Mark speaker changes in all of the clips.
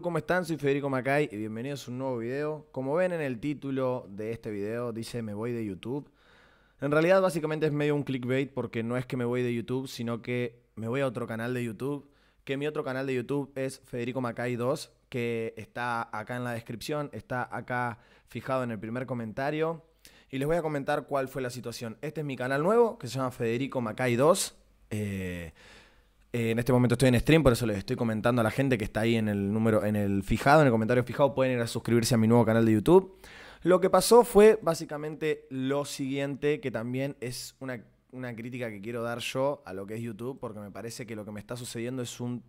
Speaker 1: ¿Cómo están? Soy Federico Macay y bienvenidos a un nuevo video. Como ven en el título de este video dice me voy de YouTube. En realidad básicamente es medio un clickbait porque no es que me voy de YouTube, sino que me voy a otro canal de YouTube, que mi otro canal de YouTube es Federico Macay 2, que está acá en la descripción, está acá fijado en el primer comentario. Y les voy a comentar cuál fue la situación. Este es mi canal nuevo, que se llama Federico Macay 2. Eh, eh, en este momento estoy en stream, por eso les estoy comentando a la gente que está ahí en el número, en el fijado, en el comentario fijado, pueden ir a suscribirse a mi nuevo canal de YouTube. Lo que pasó fue básicamente lo siguiente, que también es una, crítica que quiero dar yo a lo que es YouTube, porque me parece que lo que me está sucediendo es un...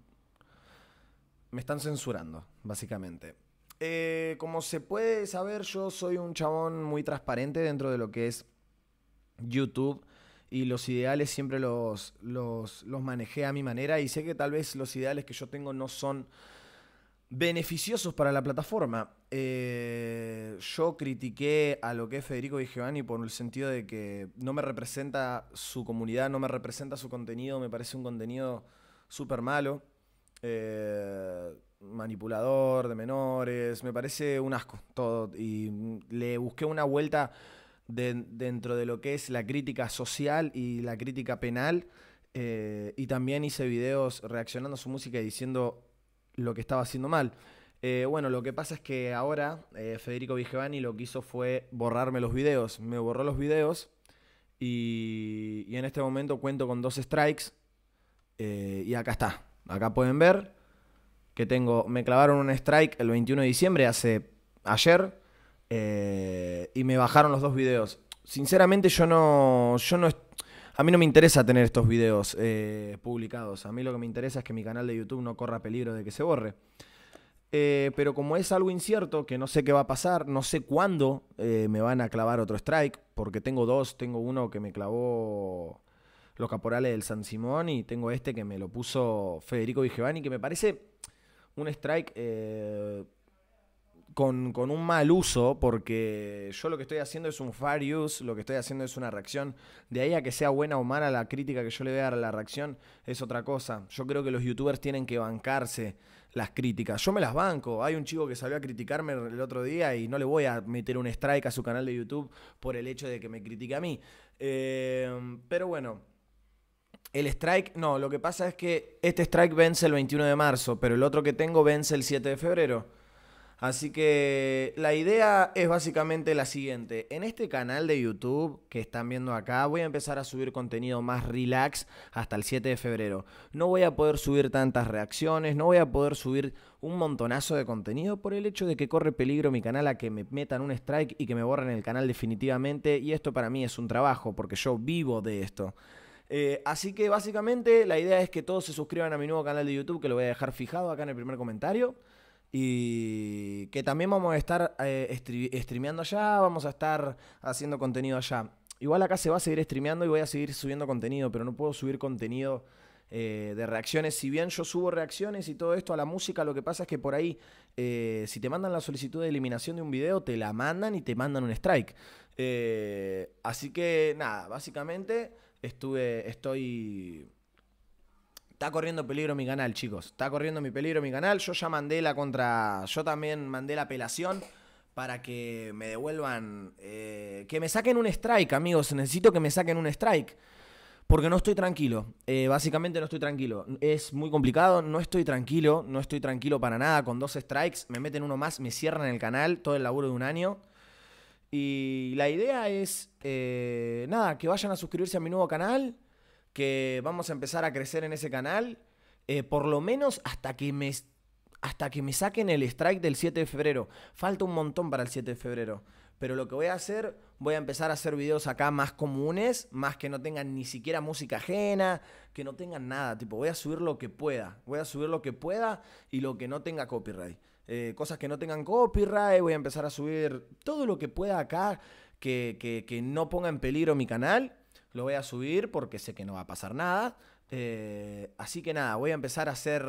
Speaker 1: Me están censurando, básicamente. Eh, como se puede saber, yo soy un chabón muy transparente dentro de lo que es YouTube y los ideales siempre los, los, los manejé a mi manera y sé que tal vez los ideales que yo tengo no son beneficiosos para la plataforma. Eh, yo critiqué a lo que es Federico y Giovanni por el sentido de que no me representa su comunidad, no me representa su contenido, me parece un contenido súper malo, eh, manipulador de menores, me parece un asco todo. Y le busqué una vuelta dentro de lo que es la crítica social y la crítica penal. Eh, y también hice videos reaccionando a su música y diciendo lo que estaba haciendo mal. Eh, bueno, lo que pasa es que ahora eh, Federico Vigevani lo que hizo fue borrarme los videos. Me borró los videos y, y en este momento cuento con dos strikes. y acá está. Acá pueden ver que tengo. Me clavaron un strike el 21 de diciembre, hace ayer. Eh, y me bajaron los dos videos. Sinceramente yo no, yo no, a mí no me interesa tener estos videos eh, publicados. A mí lo que me interesa es que mi canal de YouTube no corra peligro de que se borre. Eh, pero como es algo incierto, que no sé qué va a pasar, no sé cuándo me van a clavar otro strike, porque tengo dos, tengo uno que me clavó los caporales del San Simón y tengo este que me lo puso Federico Vigevani, que me parece un strike con, con, un mal uso, porque yo lo que estoy haciendo es un fair use, lo que estoy haciendo es una reacción. De ahí a que sea buena o mala la crítica que yo le voy a dar a la reacción es otra cosa. Yo creo que los youtubers tienen que bancarse las críticas. Yo me las banco. Hay un chico que salió a criticarme el otro día y no le voy a meter un strike a su canal de YouTube por el hecho de que me critique a mí. Eh, pero bueno. El strike, no, lo que pasa es que este strike vence el 21 de marzo, pero el otro que tengo vence el 7 de febrero. Así que la idea es básicamente la siguiente. En este canal de YouTube que están viendo acá voy a empezar a subir contenido más relax hasta el 7 de febrero. No voy a poder subir tantas reacciones, no voy a poder subir un montonazo de contenido por el hecho de que corre peligro mi canal a que me metan un strike y que me borren el canal definitivamente. Y esto para mí es un trabajo porque yo vivo de esto. Eh, así que básicamente la idea es que todos se suscriban a mi nuevo canal de YouTube que lo voy a dejar fijado acá en el primer comentario y que también vamos a estar eh, streameando allá, vamos a estar haciendo contenido allá. Igual acá se va a seguir streameando y voy a seguir subiendo contenido, pero no puedo subir contenido eh, de reacciones. Si bien yo subo reacciones y todo esto a la música, lo que pasa es que por ahí, eh, si te mandan la solicitud de eliminación de un video, te la mandan y te mandan un strike. así que nada, básicamente estuve, estoy Está corriendo peligro mi canal, chicos. Está corriendo mi peligro mi canal. Yo ya mandé la contra. Yo también mandé la apelación para que me devuelvan. Eh, que me saquen un strike, amigos. Necesito que me saquen un strike. Porque no estoy tranquilo. Eh, básicamente no estoy tranquilo. Es muy complicado. No estoy tranquilo. No estoy tranquilo para nada. Con dos strikes me meten uno más. Me cierran el canal. Todo el laburo de un año. Y la idea es, eh, nada, que vayan a suscribirse a mi nuevo canal que vamos a empezar a crecer en ese canal, eh, por lo menos hasta que me hasta que me saquen el strike del 7 de febrero. Falta un montón para el 7 de febrero. Pero lo que voy a hacer, voy a empezar a hacer videos acá más comunes, más que no tengan ni siquiera música ajena, que no tengan nada. Tipo, voy a subir lo que pueda. Voy a subir lo que pueda y lo que no tenga copyright. Eh, cosas que no tengan copyright, voy a empezar a subir todo lo que pueda acá que, que, que no ponga en peligro mi canal lo voy a subir porque sé que no va a pasar nada. Eh, así que nada, voy a empezar a hacer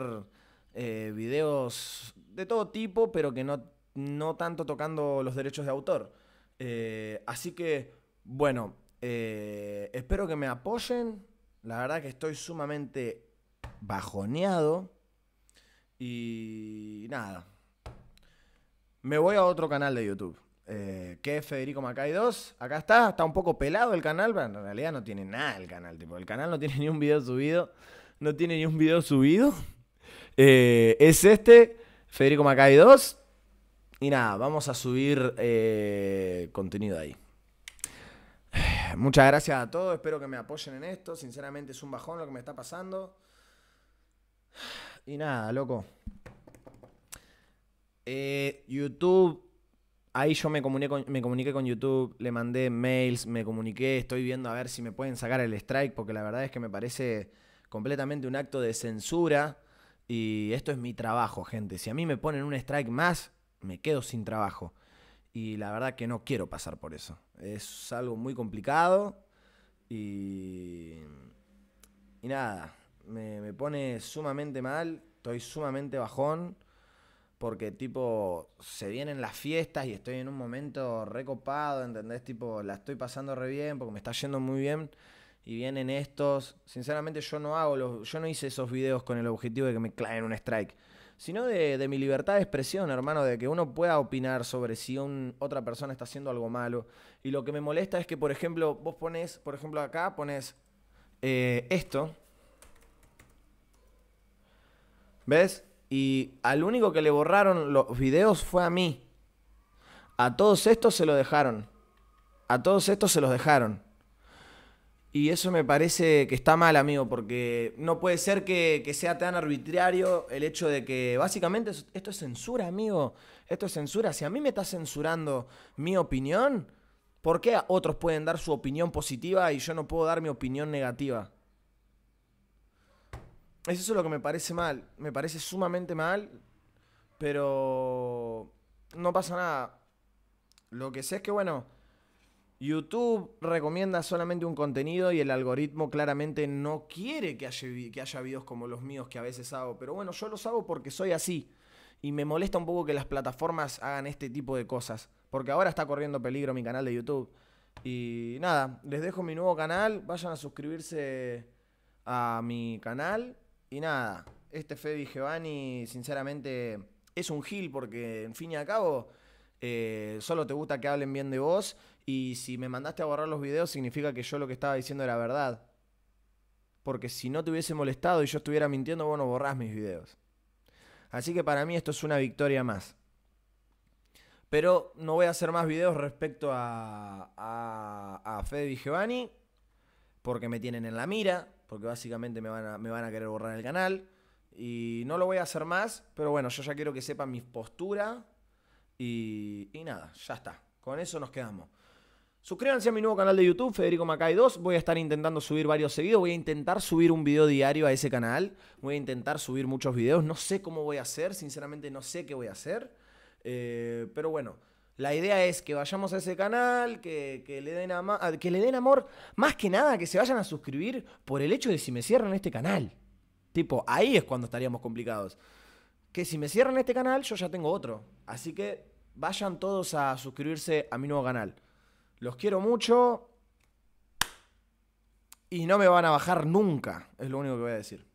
Speaker 1: eh, videos de todo tipo, pero que no, no tanto tocando los derechos de autor. Eh, así que, bueno, espero que me apoyen. La verdad que estoy sumamente bajoneado. Y nada. Me voy a otro canal de YouTube. Que eh, ¿Qué es Federico Macay 2? Acá está, está un poco pelado el canal, pero en realidad no tiene nada el canal. Tipo, el canal no tiene ni un video subido. No tiene ni un video subido. Eh, es este, Federico Macay 2. Y nada, vamos a subir eh, contenido ahí. Muchas gracias a todos, espero que me apoyen en esto. Sinceramente es un bajón lo que me está pasando. Y nada, loco. YouTube ahí yo me comuniqué, con, YouTube, le mandé mails, me comuniqué, estoy viendo a ver si me pueden sacar el strike, porque la verdad es que me parece completamente un acto de censura y esto es mi trabajo, gente. Si a mí me ponen un strike más, me quedo sin trabajo. Y la verdad que no quiero pasar por eso. Es algo muy complicado y... Y nada, me, me pone sumamente mal, estoy sumamente bajón porque tipo se vienen las fiestas y estoy en un momento recopado, ¿entendés? Tipo, la estoy pasando re bien porque me está yendo muy bien y vienen estos. Sinceramente yo no hago yo no hice esos videos con el objetivo de que me claven un strike, sino de, mi libertad de expresión, hermano, de que uno pueda opinar sobre si un, otra persona está haciendo algo malo. Y lo que me molesta es que, por ejemplo, vos pones, por ejemplo, acá pones eh, esto. ¿Ves? Y al único que le borraron los videos fue a mí. A todos estos se lo dejaron. A todos estos se los dejaron. Y eso me parece que está mal, amigo, porque no puede ser que, que, sea tan arbitrario el hecho de que básicamente esto es censura, amigo. Esto es censura. Si a mí me está censurando mi opinión, ¿por qué otros pueden dar su opinión positiva y yo no puedo dar mi opinión negativa? Es eso lo que me parece mal. Me parece sumamente mal, pero no pasa nada. Lo que sé es que, bueno, YouTube recomienda solamente un contenido y el algoritmo claramente no quiere que haya, que haya videos como los míos que a veces hago. Pero bueno, yo los hago porque soy así. Y me molesta un poco que las plataformas hagan este tipo de cosas. Porque ahora está corriendo peligro mi canal de YouTube. Y nada, les dejo mi nuevo canal. Vayan a suscribirse a mi canal. Y nada, este Fede Giovanni, sinceramente, es un gil porque, en fin y al cabo, eh, solo te gusta que hablen bien de vos. Y si me mandaste a borrar los videos, significa que yo lo que estaba diciendo era verdad. Porque si no te hubiese molestado y yo estuviera mintiendo, vos no borrás mis videos. Así que para mí esto es una victoria más. Pero no voy a hacer más videos respecto a, a, Giovanni. Porque me tienen en la mira porque básicamente me van, a, querer borrar el canal. Y no lo voy a hacer más, pero bueno, yo ya quiero que sepan mi postura. Y, nada, ya está. Con eso nos quedamos. Suscríbanse a mi nuevo canal de YouTube, Federico Macay 2. Voy a estar intentando subir varios seguidos. Voy a intentar subir un video diario a ese canal. Voy a intentar subir muchos videos. No sé cómo voy a hacer, sinceramente no sé qué voy a hacer. Eh, pero bueno, la idea es que vayamos a ese canal, que, le den ah, que le den amor, más que nada que se vayan a suscribir por el hecho de si me cierran este canal. Tipo, ahí es cuando estaríamos complicados. Que si me cierran este canal, yo ya tengo otro. Así que vayan todos a suscribirse a mi nuevo canal. Los quiero mucho. Y no me van a bajar nunca, es lo único que voy a decir.